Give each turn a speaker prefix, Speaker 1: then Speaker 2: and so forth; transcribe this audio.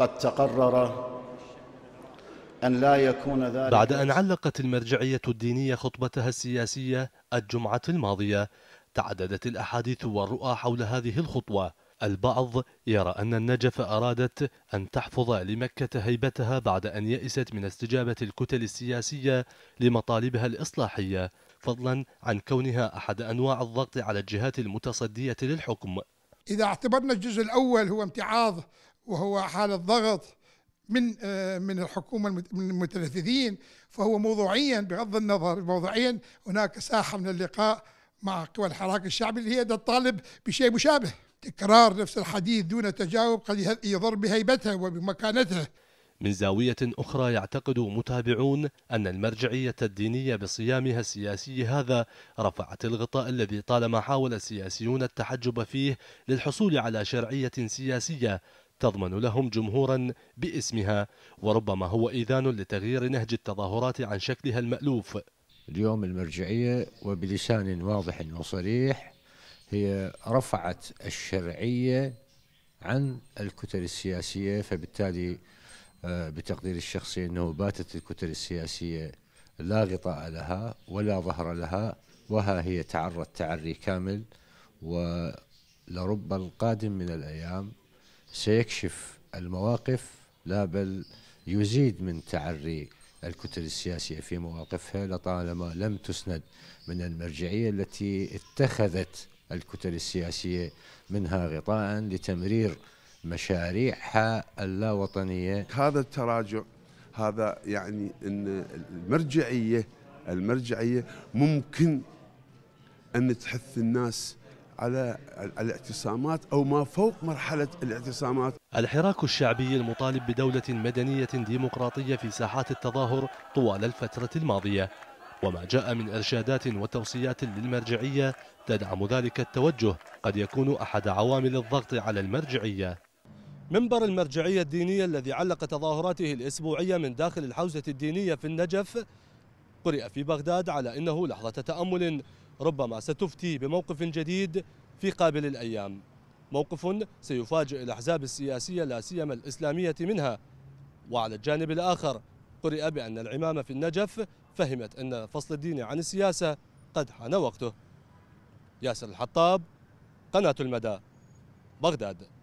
Speaker 1: قد تقرر أن لا يكون ذلك بعد أن
Speaker 2: علقت المرجعية الدينية خطبتها السياسية الجمعة الماضية تعددت الأحاديث والرؤى حول هذه الخطوة البعض يرى أن النجف أرادت أن تحفظ لمكة هيبتها بعد أن يئست من استجابة الكتل السياسية لمطالبها الإصلاحية فضلا عن كونها أحد أنواع الضغط على الجهات
Speaker 3: المتصدية للحكم إذا اعتبرنا الجزء الأول هو امتعاض وهو حالة ضغط من آه، من الحكومة من المتنفذين فهو موضوعيا بغض النظر موضوعيا هناك ساحة من اللقاء مع قوى الحراك الشعبي اللي هي تطالب بشيء مشابه تكرار نفس الحديث دون تجاوب قد يضر بهيبته وبمكانته
Speaker 2: من زاوية أخرى يعتقد متابعون أن المرجعية الدينية بصيامها السياسي هذا رفعت الغطاء الذي طالما حاول السياسيون التحجب فيه للحصول على شرعية سياسية تضمن لهم جمهورا باسمها وربما هو إذان لتغيير نهج التظاهرات عن شكلها
Speaker 1: المألوف اليوم المرجعية وبلسان واضح وصريح هي رفعت الشرعية عن الكتل السياسية فبالتالي آه، بتقدير الشخصي أنه باتت الكتل السياسية لا غطاء لها ولا ظهر لها وها هي تعرت تعري كامل ولرب القادم من الأيام سيكشف المواقف لا بل يزيد من تعري الكتل السياسية في مواقفها لطالما لم تسند من المرجعية التي اتخذت الكتل السياسية منها غطاء لتمرير مشاريعها اللاوطنية هذا التراجع هذا يعني أن المرجعية
Speaker 2: المرجعية ممكن أن تحث الناس على الاعتصامات أو ما فوق مرحلة الاعتصامات الحراك الشعبي المطالب بدولة مدنية ديمقراطية في ساحات التظاهر طوال الفترة الماضية وما جاء من إرشادات وتوصيات للمرجعية تدعم ذلك التوجه قد يكون أحد عوامل الضغط على المرجعية منبر المرجعية الدينية الذي علق تظاهراته الأسبوعية من داخل الحوزة الدينية في النجف قرئ في بغداد على أنه لحظة تأمل ربما ستفتي بموقف جديد في قابل الأيام موقف سيفاجئ الأحزاب السياسية لا سيما الإسلامية منها وعلى الجانب الآخر قرئ بأن العمامة في النجف فهمت أن فصل الدين عن السياسة قد حان وقته ياسر الحطاب قناة المدى بغداد